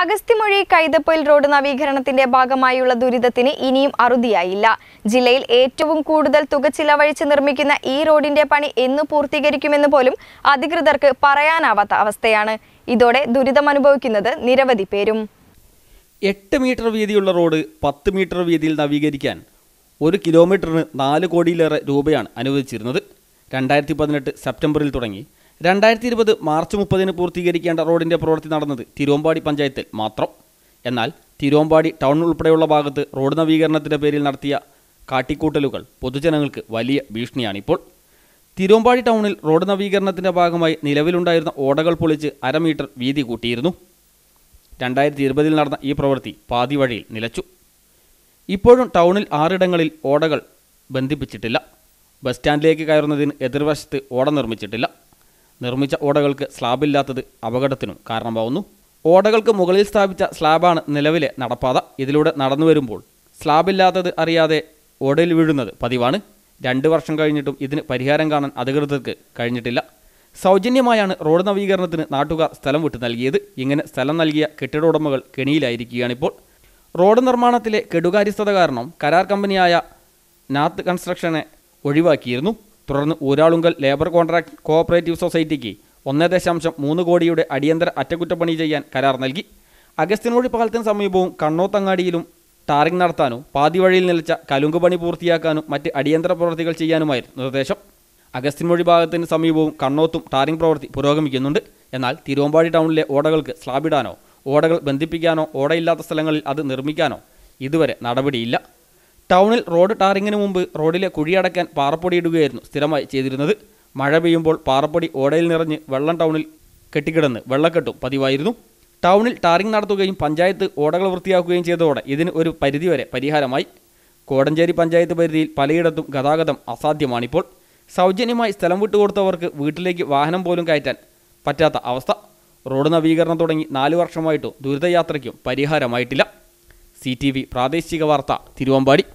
അഗസ്ത്യമൊഴി Kaithapoyil road നവീകരണത്തിന്റെ ഭാഗമായുള്ള ദുരിതത്തിന് ഇനിയും അറുതിയായില്ല ജില്ലയിൽ ഏറ്റവും കൂടുതൽ തുക ചിലവഴിച്ച് നിർമ്മിക്കുന്ന ഈ റോഡിന്റെ പണി എന്നു പൂർത്തീകരിക്കുമെന്ന് പോലും അധികൃതർക്ക് പറയാനാവാത്ത അവസ്ഥയാണ് ഇതോടെ ദുരിതമനുഭവിക്കുന്നത് നിരവധി പേരും എട്ട് മീറ്റർ വീതിയുള്ള റോഡ് പത്ത് മീറ്റർ വീതിയിൽ നവീകരിക്കാൻ ഒരു കിലോമീറ്ററിന് നാല് കോടിയിലേറെ രൂപയാണ് അനുവദിച്ചിരുന്നത് രണ്ടായിരത്തി പതിനെട്ട് സെപ്റ്റംബറിൽ തുടങ്ങി രണ്ടായിരത്തി ഇരുപത് മാർച്ച് മുപ്പതിന് പൂർത്തീകരിക്കേണ്ട റോഡിൻ്റെ പ്രവൃത്തി നടന്നത് തിരുവമ്പാടി പഞ്ചായത്തിൽ മാത്രം എന്നാൽ തിരുവമ്പാടി ടൗൺ ഉൾപ്പെടെയുള്ള ഭാഗത്ത് റോഡ് നവീകരണത്തിൻ്റെ പേരിൽ നടത്തിയ കാട്ടിക്കൂട്ടലുകൾ പൊതുജനങ്ങൾക്ക് വലിയ ഭീഷണിയാണിപ്പോൾ തിരുവമ്പാടി ടൗണിൽ റോഡ് നവീകരണത്തിൻ്റെ ഭാഗമായി നിലവിലുണ്ടായിരുന്ന ഓടകൾ പൊളിച്ച് അരമീറ്റർ വീതി കൂട്ടിയിരുന്നു രണ്ടായിരത്തി ഇരുപതിൽ നടന്ന ഈ പ്രവൃത്തി പാതി വഴിയിൽ നിലച്ചു ഇപ്പോഴും ടൗണിൽ ആറിടങ്ങളിൽ ഓടകൾ ബന്ധിപ്പിച്ചിട്ടില്ല ബസ് സ്റ്റാൻഡിലേക്ക് കയറുന്നതിന് എതിർവശത്ത് ഓട നിർമ്മിച്ചിട്ടില്ല നിർമ്മിച്ച ഓടകൾക്ക് സ്ലാബില്ലാത്തത് അപകടത്തിനും കാരണമാവുന്നു ഓടകൾക്ക് മുകളിൽ സ്ഥാപിച്ച സ്ലാബാണ് നിലവിലെ നടപ്പാത ഇതിലൂടെ നടന്നു വരുമ്പോൾ സ്ലാബില്ലാത്തത് അറിയാതെ ഓടയിൽ വീഴുന്നത് പതിവാണ് രണ്ട് വർഷം കഴിഞ്ഞിട്ടും ഇതിന് പരിഹാരം കാണാൻ അധികൃതർക്ക് കഴിഞ്ഞിട്ടില്ല സൗജന്യമായാണ് റോഡ് നവീകരണത്തിന് നാട്ടുകാർ സ്ഥലം വിട്ടു നൽകിയത് ഇങ്ങനെ സ്ഥലം നൽകിയ കെട്ടിട ഉടമകൾ കെണിയിലായിരിക്കുകയാണിപ്പോൾ റോഡ് നിർമ്മാണത്തിലെ കെടുകാര്യസ്ഥത കാരണം കരാർ കമ്പനിയായ നാത്ത് കൺസ്ട്രക്ഷനെ ഒഴിവാക്കിയിരുന്നു തുടർന്ന് ഊരാളുങ്കൽ ലേബർ കോൺട്രാക്ട് കോഓപ്പറേറ്റീവ് സൊസൈറ്റിക്ക് ഒന്നേ ദശാംശം മൂന്ന് കോടിയുടെ അടിയന്തര അറ്റകുറ്റപ്പണി ചെയ്യാൻ കരാർ നൽകി അഗസ്ത്യനോഴി പാലത്തിന് സമീപവും കണ്ണോത്തങ്ങാടിയിലും ടാറിംഗ് നടത്താനോ പാതിവഴിയിൽ നിലച്ച കലുങ്ക് പണി പൂർത്തിയാക്കാനോ മറ്റ് അടിയന്തര പ്രവൃത്തികൾ ചെയ്യാനുമായിരുന്നു നിർദ്ദേശം മൊഴി ഭാഗത്തിന് സമീപവും കണ്ണോത്തും ടാറിംഗ് പ്രവൃത്തി പുരോഗമിക്കുന്നുണ്ട് എന്നാൽ തിരുവമ്പാടി ടൗണിലെ ഓടകൾക്ക് സ്ലാബിടാനോ ഓടകൾ ബന്ധിപ്പിക്കാനോ ഓടയില്ലാത്ത സ്ഥലങ്ങളിൽ അത് നിർമ്മിക്കാനോ ഇതുവരെ നടപടിയില്ല ടൗണിൽ റോഡ് ടാറിങ്ങിന് മുമ്പ് റോഡിലെ കുഴിയടക്കാൻ പാറപ്പൊടി ഇടുകയായിരുന്നു സ്ഥിരമായി ചെയ്തിരുന്നത് മഴ പെയ്യുമ്പോൾ പാറപ്പൊടി ഓടയിൽ നിറഞ്ഞ് വെള്ളം ടൗണിൽ കെട്ടിക്കിടന്ന് വെള്ളക്കെട്ടും പതിവായിരുന്നു ടൗണിൽ ടാറിംഗ് നടത്തുകയും പഞ്ചായത്ത് ഓടകൾ വൃത്തിയാക്കുകയും ചെയ്തതോടെ ഇതിന് ഒരു പരിധിവരെ പരിഹാരമായി കോടഞ്ചേരി പഞ്ചായത്ത് പരിധിയിൽ പലയിടത്തും ഗതാഗതം അസാധ്യമാണിപ്പോൾ സൗജന്യമായി സ്ഥലം വിട്ടുകൊടുത്തവർക്ക് വീട്ടിലേക്ക് വാഹനം പോലും കയറ്റാൻ പറ്റാത്ത അവസ്ഥ റോഡ് നവീകരണം തുടങ്ങി നാല് വർഷമായിട്ടും ദുരിതയാത്രയ്ക്കും പരിഹാരമായിട്ടില്ല സി പ്രാദേശിക വാർത്ത തിരുവമ്പാടി